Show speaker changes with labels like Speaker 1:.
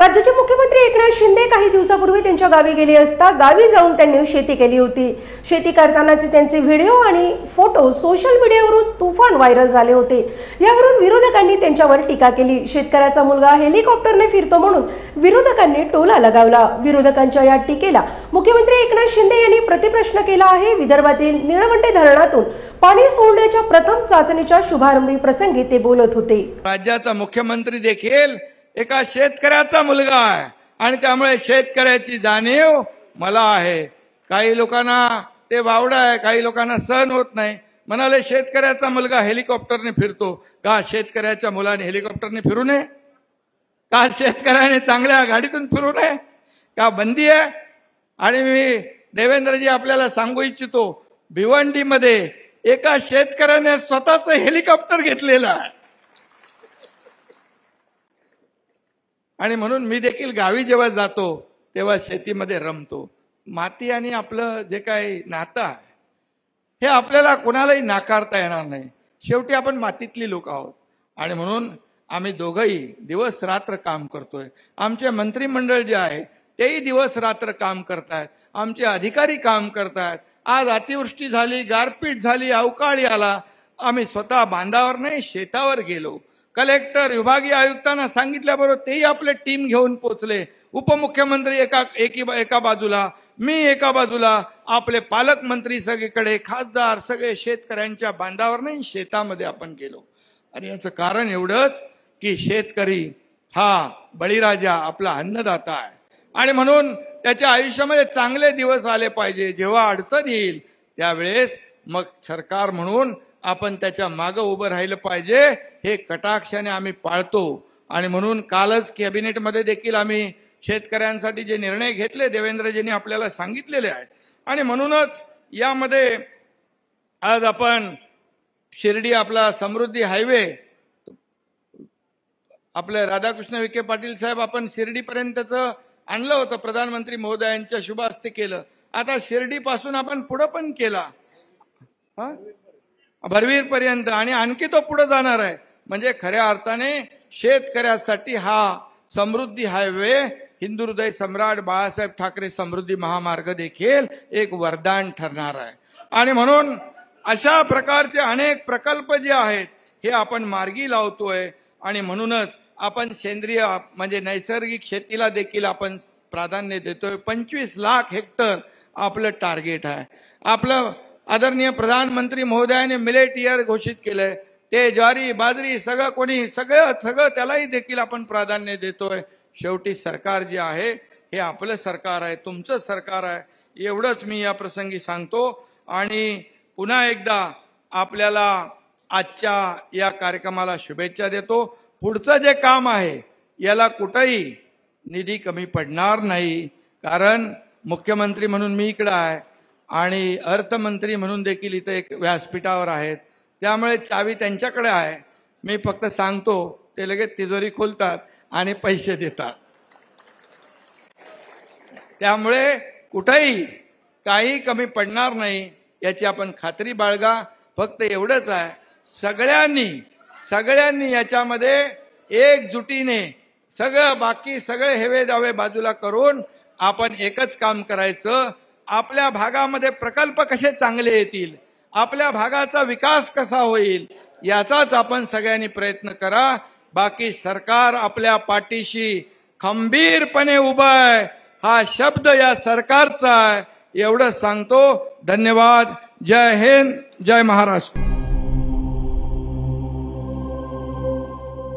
Speaker 1: राज्याचे मुख्यमंत्री एकनाथ शिंदे काही दिवसापूर्वी त्यांच्या गावी गेले असता गावी जाऊन त्यांनी शेती केली होती शेती करतानाचे त्यांचे व्हिडिओ आणि फोटो सोशल मीडियावरून तुफान व्हायरल झाले होते यावरून विरोधकांनी त्यांच्यावर टीका केली शेतकऱ्याचा मुलगा हेलिकॉप्टरने फिरतो म्हणून विरोधकांनी टोला लगावला विरोधकांच्या या टीकेला मुख्यमंत्री एकनाथ शिंदे यांनी प्रतिप्रश्न केला आहे विदर्भातील निळवंडे धरणातून पाणी सोडण्याच्या प्रथम चाचणीच्या शुभारंभी प्रसंगी ते बोलत होते राज्याचा मुख्यमंत्री देखील एका शेतकऱ्याचा मुलगा आहे आणि त्यामुळे शेतकऱ्याची जाणीव मला आहे काही लोकांना ते वावडा आहे काही लोकांना सहन होत नाही म्हणाले शेतकऱ्याचा मुलगा हेलिकॉप्टरने फिरतो का शेतकऱ्याच्या मुलाने हेलिकॉप्टरने फिरू नये का शेतकऱ्याने चांगल्या गाडीतून फिरू नये का बंदी आहे आणि मी देवेंद्रजी आपल्याला सांगू इच्छितो भिवंडीमध्ये एका शेतकऱ्याने स्वतःच हेलिकॉप्टर घेतलेलं आहे आणि म्हणून मी देखील गावी जेव्हा जातो तेव्हा शेतीमध्ये रमतो माती आणि आपलं जे काही नातं आहे हे आपल्याला कोणालाही नाकारता येणार नाही शेवटी आपण मातीतली लोक आहोत आणि म्हणून आम्ही दोघंही दिवस रात्र काम करतोय आमचे मंत्रिमंडळ जे आहे तेही दिवस रात्र काम करतायत आमचे अधिकारी काम करतात आज अतिवृष्टी झाली गारपीट झाली अवकाळी आला आम्ही स्वतः बांधावर नाही शेतावर गेलो कलेक्टर विभागीय आयुक्तांना सांगितल्याबरोबर तेही आपले टीम घेऊन पोचले उपमुख्यमंत्री एका एकी एका बाजूला मी एका बाजूला आपले पालकमंत्री सगळीकडे खासदार सगळे शेतकऱ्यांच्या बांधावर नाही शेतामध्ये आपण गेलो आणि याचं कारण एवढंच की शेतकरी हा बळीराजा आपला अन्नदाता आहे आणि म्हणून त्याच्या आयुष्यामध्ये चांगले दिवस आले पाहिजे जेव्हा अडचण येईल त्यावेळेस मग सरकार म्हणून आपण त्याच्या मागं उभं राहिलं पाहिजे हे कटाक्षाने आम्ही पाळतो आणि म्हणून कालच कॅबिनेटमध्ये देखील आम्ही शेतकऱ्यांसाठी जे निर्णय घेतले देवेंद्रजींनी आपल्याला सांगितलेले आहेत आणि म्हणूनच यामध्ये आज आपण शिर्डी आपला समृद्धी हायवे आपले राधाकृष्ण विखे पाटील साहेब आपण शिर्डीपर्यंतचं आणलं होतं प्रधानमंत्री महोदयांच्या शुभ केलं आता शिर्डीपासून आपण पुढं पण केला भरवीरपर्यंत आणि आणखी तो पुढे जाणार आहे म्हणजे खऱ्या अर्थाने शेतकऱ्यासाठी हा समृद्धी हायवे हिंदू हृदय सम्राट बाळासाहेब ठाकरे समृद्धी महामार्ग देखील एक वरदान ठरणार आहे आणि म्हणून अशा प्रकारचे अनेक प्रकल्प जे आहेत हे आपण मार्गी लावतोय आणि म्हणूनच आपण सेंद्रिय म्हणजे नैसर्गिक शेतीला देखील आपण प्राधान्य देतोय पंचवीस लाख हेक्टर आपलं टार्गेट आहे आपलं आदरणीय प्रधानमंत्री महोदयाने मिलेट इयर घोषित केलंय ते ज्वारी बाजरी सगळं कोणी सगळं सगळं त्यालाही देखील आपण प्राधान्य देतोय शेवटी सरकार जे आहे हे आपलं सरकार आहे तुमचं सरकार आहे एवढंच मी या प्रसंगी सांगतो आणि पुन्हा एकदा आपल्याला आजच्या या कार्यक्रमाला शुभेच्छा देतो पुढचं जे काम आहे याला कुठंही निधी कमी पडणार नाही कारण मुख्यमंत्री म्हणून मी इकडं आहे आणि अर्थमंत्री म्हणून देखील इथं एक व्यासपीठावर आहेत त्यामुळे चावी त्यांच्याकडे आहे मी फक्त सांगतो ते लगेच तिजोरी खोलतात आणि पैसे देतात त्यामुळे कुठही काही कमी पडणार नाही याची आपण खात्री बाळगा फक्त एवढंच आहे सगळ्यांनी सगळ्यांनी याच्यामध्ये एकजुटीने सगळं बाकी सगळे हेवे दावे बाजूला करून आपण एकच काम करायचं आपल्या भागामध्ये प्रकल्प कसे चांगले येतील आपल्या भागाचा विकास कसा होईल याचाच आपण सगळ्यांनी प्रयत्न करा बाकी सरकार आपल्या पाठीशी खंबीरपणे उभं आहे हा शब्द या सरकारचा आहे एवढं सांगतो धन्यवाद जय हिंद जय महाराष्ट्र